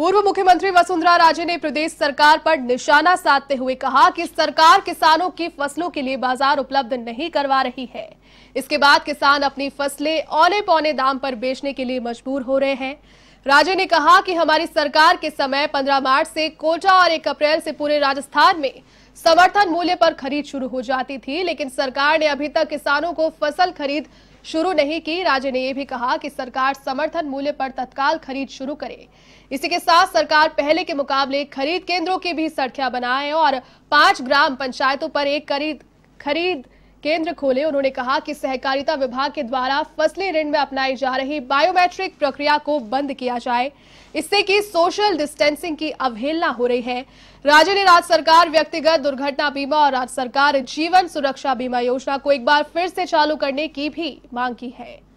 पूर्व मुख्यमंत्री वसुंधरा राजे ने प्रदेश सरकार पर निशाना साधते हुए कहा कि सरकार किसानों की फसलों के लिए बाजार उपलब्ध नहीं करवा रही है इसके बाद किसान अपनी फसलें औने पौने दाम पर बेचने के लिए मजबूर हो रहे हैं राजे ने कहा कि हमारी सरकार के समय 15 मार्च से कोटा और 1 अप्रैल से पूरे राजस्थान में समर्थन मूल्य पर खरीद शुरू हो जाती थी लेकिन सरकार ने अभी तक किसानों को फसल खरीद शुरू नहीं की राज्य ने यह भी कहा कि सरकार समर्थन मूल्य पर तत्काल खरीद शुरू करे इसी के साथ सरकार पहले के मुकाबले खरीद केंद्रों की भी संख्या बनाए और पांच ग्राम पंचायतों पर एक खरीद खरीद केंद्र खोले उन्होंने कहा कि सहकारिता विभाग के द्वारा फसली ऋण में अपनाई जा रही बायोमेट्रिक प्रक्रिया को बंद किया जाए इससे कि सोशल डिस्टेंसिंग की अवहेलना हो रही है राज्य ने राज्य सरकार व्यक्तिगत दुर्घटना बीमा और राज्य सरकार जीवन सुरक्षा बीमा योजना को एक बार फिर से चालू करने की भी मांग की है